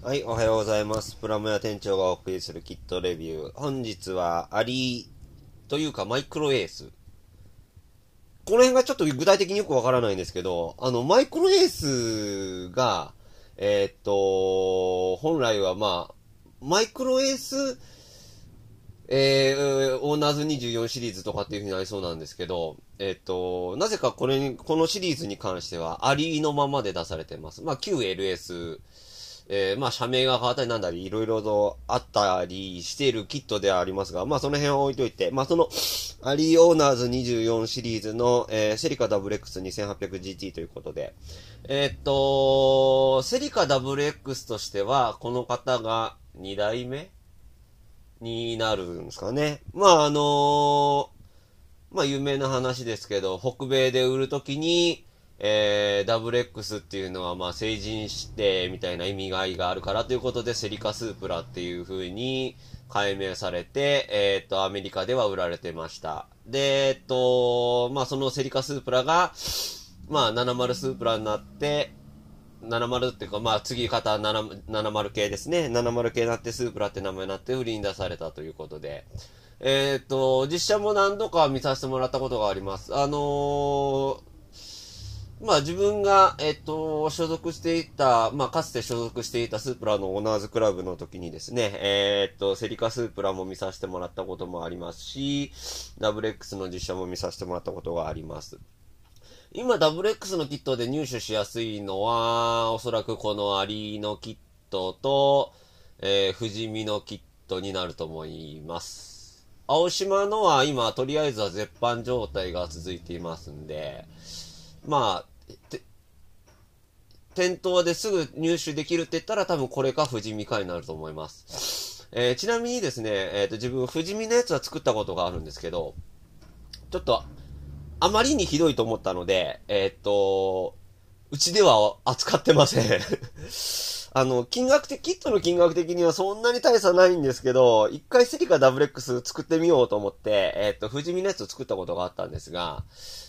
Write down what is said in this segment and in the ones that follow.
はい、おはようございます。プラム屋店長がお送りするキットレビュー。本日は、アリー、というかマイクロエース。この辺がちょっと具体的によくわからないんですけど、あの、マイクロエースが、えー、っと、本来はまあ、マイクロエース、えー、オーナーズ24シリーズとかっていう風になりそうなんですけど、えっ、と、なぜかこれに、このシリーズに関しては、アリーのままで出されてます。まあ、9LS えー、まあ、社名が変わったりなんだり、いろいろとあったりしているキットではありますが、まあ、その辺は置いといて、まあ、その、アリーオーナーズ24シリーズの、えー、セリカ WX2800GT ということで、えー、っと、セリカ WX としては、この方が2代目になるんですかね。まあ、あのー、まあ、有名な話ですけど、北米で売るときに、えー、ダブル X っていうのは、まあ、成人して、みたいな意味合いがあるからということで、セリカスープラっていう風に解明されて、えー、っと、アメリカでは売られてました。で、えっと、まあ、そのセリカスープラが、まあ、70スープラになって、70っていうか、まあ、次方70系ですね。70系になって、スープラって名前になって売りに出されたということで。えっ、ー、と、実写も何度か見させてもらったことがあります。あのーまあ自分が、えっと、所属していた、まあかつて所属していたスープラのオーナーズクラブの時にですね、えー、っと、セリカスープラも見させてもらったこともありますし、ダブル X の実写も見させてもらったことがあります。今、ダブル X のキットで入手しやすいのは、おそらくこのアリーのキットと、えー、富士見のキットになると思います。青島のは今、とりあえずは絶版状態が続いていますんで、まあ、店頭ですぐ入手できるって言ったら多分これか富士見かになると思います。えー、ちなみにですね、えっ、ー、と自分富士見のやつは作ったことがあるんですけど、ちょっとあまりにひどいと思ったので、えっ、ー、と、うちでは扱ってませんあの、金額的、キットの金額的にはそんなに大差ないんですけど、一回セリカ WX 作ってみようと思って、えー、っと、富士見のやつを作ったことがあったんですが、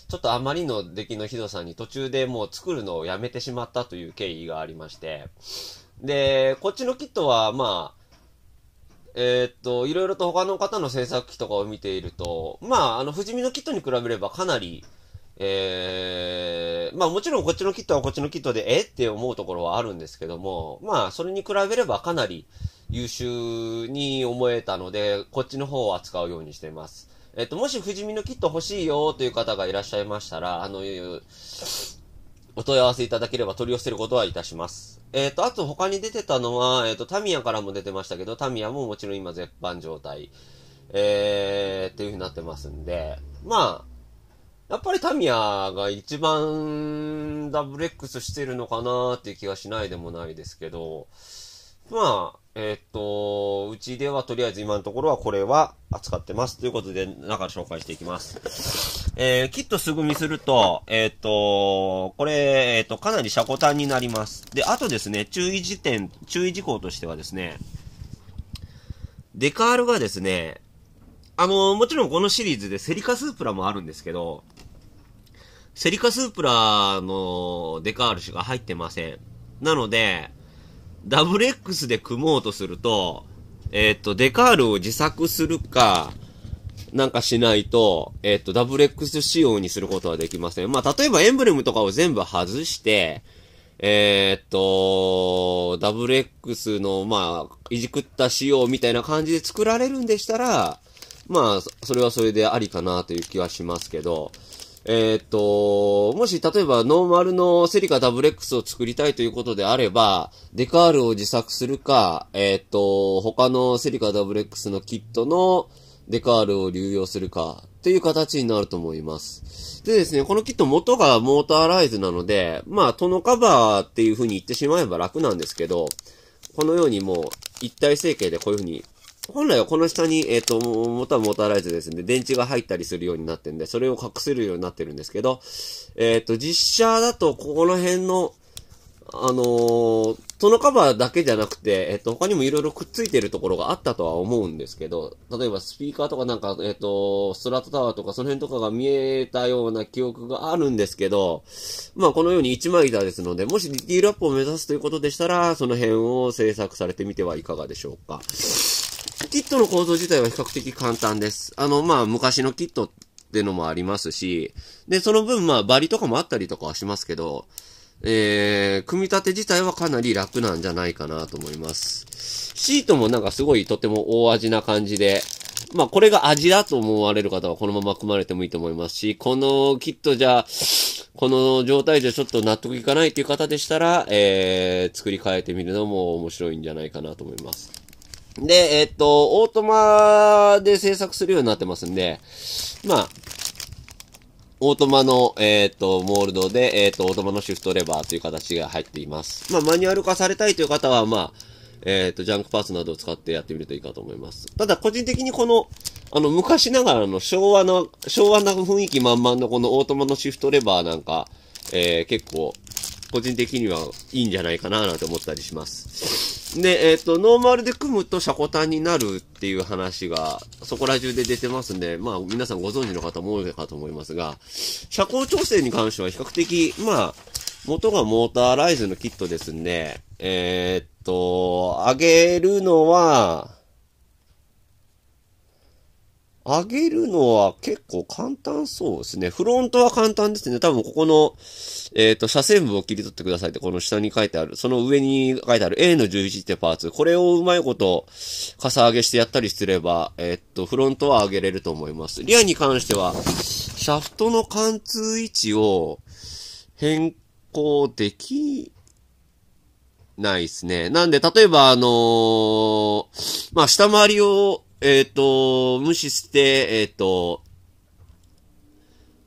ちょっとあまりの出来のひどさに途中でもう作るのをやめてしまったという経緯がありまして、で、こっちのキットは、まあ、えー、っと、いろいろと他の方の制作機とかを見ていると、まあ、あの、富士見のキットに比べればかなり、えー、まあもちろんこっちのキットはこっちのキットで、えって思うところはあるんですけども、まあそれに比べればかなり優秀に思えたので、こっちの方を扱うようにしています。えっと、もし富士見のキット欲しいよという方がいらっしゃいましたら、あの、お問い合わせいただければ取り寄せることはいたします。えっ、と、あと他に出てたのは、えっ、と、タミヤからも出てましたけど、タミヤももちろん今絶版状態、えー、っていう風になってますんで、まあ、やっぱりタミヤが一番ダブル X してるのかなっていう気がしないでもないですけど、まあ、えー、っと、うちではとりあえず今のところはこれは扱ってます。ということで、中で紹介していきます。えー、キットすぐ見すると、えー、っと、これ、えー、っと、かなり車庫端になります。で、あとですね、注意事点、注意事項としてはですね、デカールがですね、あの、もちろんこのシリーズでセリカスープラもあるんですけど、セリカスープラのデカールしか入ってません。なので、ダブル X で組もうとすると、えっ、ー、と、デカールを自作するか、なんかしないと、えっ、ー、と、ダブル X 仕様にすることはできません。まあ、例えばエンブレムとかを全部外して、えー、っと、ダブル X の、まあ、いじくった仕様みたいな感じで作られるんでしたら、まあ、それはそれでありかなという気はしますけど、えー、っと、もし例えばノーマルのセリカ WX を作りたいということであれば、デカールを自作するか、えー、っと、他のセリカ WX のキットのデカールを流用するか、っていう形になると思います。でですね、このキット元がモーターライズなので、まあ、トノカバーっていう風に言ってしまえば楽なんですけど、このようにもう一体成形でこういう風に本来はこの下に、えっ、ー、と、モーターらータですね、電池が入ったりするようになってんで、それを隠せるようになってるんですけど、えっ、ー、と、実写だと、ここの辺の、あのー、のカバーだけじゃなくて、えっ、と、他にも色々くっついてるところがあったとは思うんですけど、例えばスピーカーとかなんか、えっ、と、ストラットタワーとかその辺とかが見えたような記憶があるんですけど、まあこのように1枚板ですので、もしディティールアップを目指すということでしたら、その辺を制作されてみてはいかがでしょうか。キットの構造自体は比較的簡単です。あの、まあ、昔のキットってのもありますし、で、その分、まあ、バリとかもあったりとかはしますけど、えー、組み立て自体はかなり楽なんじゃないかなと思います。シートもなんかすごいとても大味な感じで、まあこれが味だと思われる方はこのまま組まれてもいいと思いますし、このキットじゃ、この状態じゃちょっと納得いかないっていう方でしたら、えー、作り変えてみるのも面白いんじゃないかなと思います。で、えっと、オートマで制作するようになってますんで、まあ、オートマの、えっ、と、モールドで、えっ、と、オートマのシフトレバーという形が入っています。まあ、マニュアル化されたいという方は、まあ、えっ、と、ジャンクパーツなどを使ってやってみるといいかと思います。ただ、個人的にこの、あの、昔ながらの昭和の、昭和な雰囲気満々のこのオートマのシフトレバーなんか、えー、結構個人的にはいいんじゃないかななんて思ったりします。で、えっ、ー、と、ノーマルで組むとシャコタンになるっていう話が、そこら中で出てますんで、まあ皆さんご存知の方も多いかと思いますが、車高調整に関しては比較的、まあ、元がモーターライズのキットですんで、えー、っと、上げるのは、上げるのは結構簡単そうですね。フロントは簡単ですね。多分ここの、えっ、ー、と、車線部を切り取ってくださいって、この下に書いてある、その上に書いてある A の11ってパーツ、これをうまいこと、かさ上げしてやったりすれば、えっ、ー、と、フロントは上げれると思います。リアに関しては、シャフトの貫通位置を変更できないですね。なんで、例えばあのー、まあ、下回りを、えっ、ー、と、無視して、えっ、ー、と、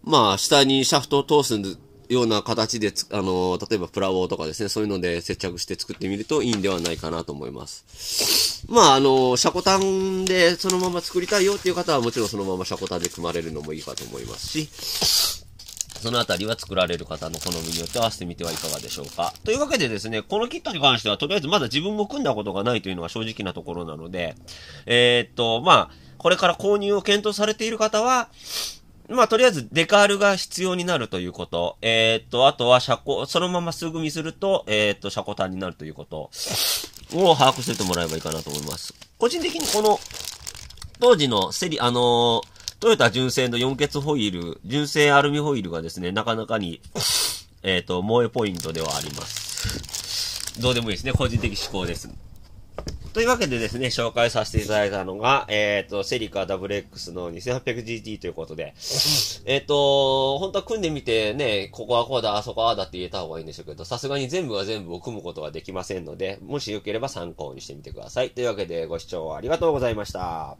まあ、下にシャフトを通すような形であの、例えばプラウォーとかですね、そういうので接着して作ってみるといいんではないかなと思います。まあ、あの、シャコタンでそのまま作りたいよっていう方はもちろんそのままシャコタンで組まれるのもいいかと思いますし、そのあたりは作られる方の好みによって合わせてみてはいかがでしょうか。というわけでですね、このキットに関してはとりあえずまだ自分も組んだことがないというのが正直なところなので、えー、っと、まあ、これから購入を検討されている方は、まあ、とりあえずデカールが必要になるということ。えー、っと、あとは車庫、そのまますぐみすると、えー、っと、車庫端になるということを把握しててもらえばいいかなと思います。個人的にこの、当時のセリ、あのートヨタ純正の4欠ホイール、純正アルミホイールがですね、なかなかに、えっ、ー、と、萌えポイントではあります。どうでもいいですね。個人的思考です。というわけでですね、紹介させていただいたのが、えっ、ー、と、セリカ WX の 2800GT ということで、えっ、ー、と、本当は組んでみてね、ここはこうだ、あそこはだって言えた方がいいんでしょうけど、さすがに全部は全部を組むことはできませんので、もしよければ参考にしてみてください。というわけでご視聴ありがとうございました。